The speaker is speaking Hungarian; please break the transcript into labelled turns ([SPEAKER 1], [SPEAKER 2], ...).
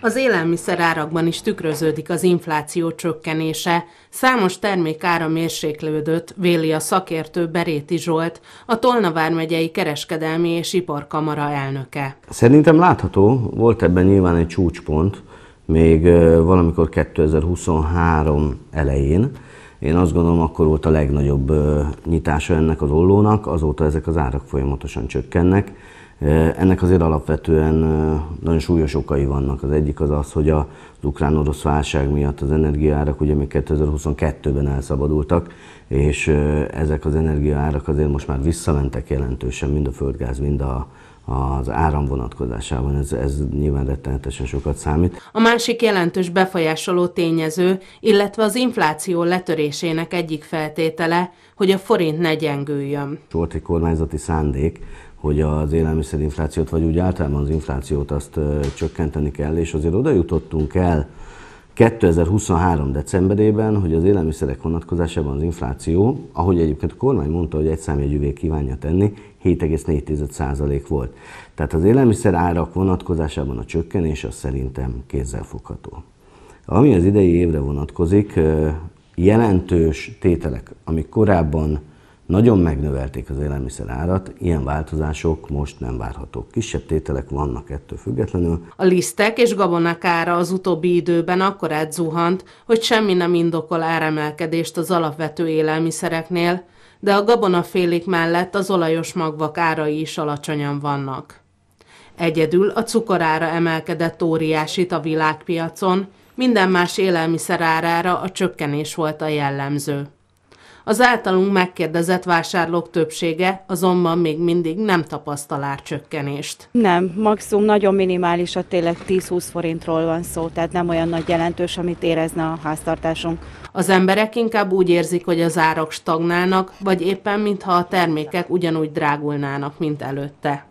[SPEAKER 1] Az élelmiszerárakban is tükröződik az infláció csökkenése. Számos termék ára mérséklődött, véli a szakértő Beréti Zsolt, a Tolna vármegyei kereskedelmi és iparkamara elnöke.
[SPEAKER 2] Szerintem látható, volt ebben nyilván egy csúcspont, még valamikor 2023 elején. Én azt gondolom, akkor volt a legnagyobb nyitása ennek az ollónak, azóta ezek az árak folyamatosan csökkennek ennek azért alapvetően nagyon súlyos okai vannak. Az egyik az az, hogy az ukrán-orosz válság miatt az energiaárak ugye még 2022-ben elszabadultak, és ezek az energiaárak azért most már visszamentek jelentősen, mind a földgáz, mind a, az áram vonatkozásában ez, ez nyilván rettenetesen sokat számít.
[SPEAKER 1] A másik jelentős befolyásoló tényező, illetve az infláció letörésének egyik feltétele, hogy a forint ne gyengüljön.
[SPEAKER 2] Volt egy kormányzati szándék, hogy az élelmiszerinflációt, vagy úgy általában az inflációt azt csökkenteni kell, és azért oda jutottunk el, 2023. decemberében, hogy az élelmiszerek vonatkozásában az infláció, ahogy egyébként a kormány mondta, hogy egy számjegyűvé kívánja tenni, 7,4% volt. Tehát az élelmiszer árak vonatkozásában a csökkenés az szerintem kézzelfogható. Ami az idei évre vonatkozik, jelentős tételek, amik korábban nagyon megnövelték az élelmiszer árat, ilyen változások most nem várhatók. Kisebb tételek vannak ettől függetlenül.
[SPEAKER 1] A lisztek és gabonák ára az utóbbi időben akkor zuhant, hogy semmi nem indokol áremelkedést az alapvető élelmiszereknél, de a gabonafélék mellett az olajos magvak árai is alacsonyan vannak. Egyedül a cukorára emelkedett óriásit a világpiacon, minden más élelmiszer árára a csökkenés volt a jellemző. Az általunk megkérdezett vásárlók többsége azonban még mindig nem tapasztal árcsökkenést. Nem, maximum nagyon minimális, a tényleg 10-20 forintról van szó, tehát nem olyan nagy jelentős, amit érezne a háztartásunk. Az emberek inkább úgy érzik, hogy az árak stagnálnak, vagy éppen mintha a termékek ugyanúgy drágulnának, mint előtte.